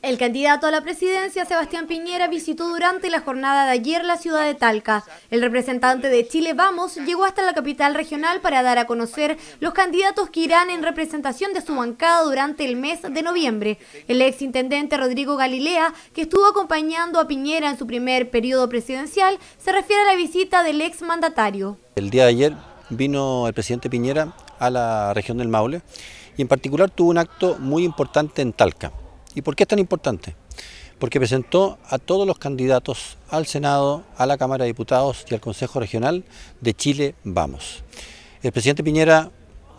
El candidato a la presidencia, Sebastián Piñera, visitó durante la jornada de ayer la ciudad de Talca. El representante de Chile Vamos llegó hasta la capital regional para dar a conocer los candidatos que irán en representación de su bancada durante el mes de noviembre. El exintendente Rodrigo Galilea, que estuvo acompañando a Piñera en su primer periodo presidencial, se refiere a la visita del exmandatario. El día de ayer vino el presidente Piñera a la región del Maule y en particular tuvo un acto muy importante en Talca ¿Y por qué es tan importante? Porque presentó a todos los candidatos al Senado, a la Cámara de Diputados y al Consejo Regional de Chile Vamos. El presidente Piñera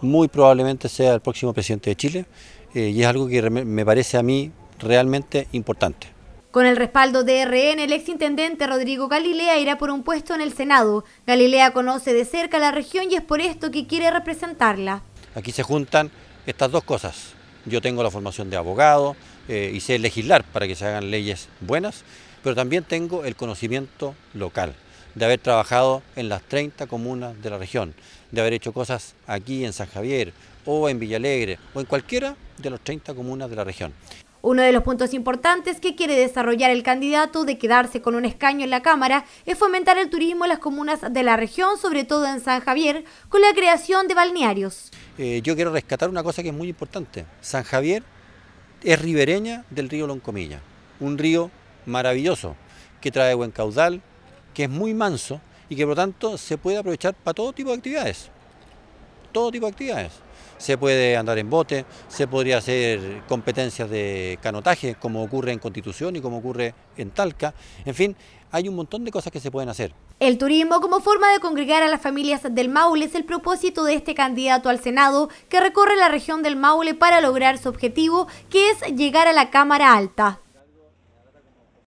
muy probablemente sea el próximo presidente de Chile eh, y es algo que me parece a mí realmente importante. Con el respaldo de RN, el exintendente Rodrigo Galilea irá por un puesto en el Senado. Galilea conoce de cerca la región y es por esto que quiere representarla. Aquí se juntan estas dos cosas, yo tengo la formación de abogado eh, y sé legislar para que se hagan leyes buenas, pero también tengo el conocimiento local, de haber trabajado en las 30 comunas de la región, de haber hecho cosas aquí en San Javier o en Villalegre o en cualquiera de las 30 comunas de la región. Uno de los puntos importantes que quiere desarrollar el candidato de quedarse con un escaño en la Cámara es fomentar el turismo en las comunas de la región, sobre todo en San Javier, con la creación de balnearios. Eh, yo quiero rescatar una cosa que es muy importante. San Javier es ribereña del río Loncomilla, un río maravilloso que trae buen caudal, que es muy manso y que por lo tanto se puede aprovechar para todo tipo de actividades. Todo tipo de actividades se puede andar en bote, se podría hacer competencias de canotaje, como ocurre en Constitución y como ocurre en Talca. En fin, hay un montón de cosas que se pueden hacer. El turismo como forma de congregar a las familias del Maule es el propósito de este candidato al Senado que recorre la región del Maule para lograr su objetivo, que es llegar a la Cámara Alta.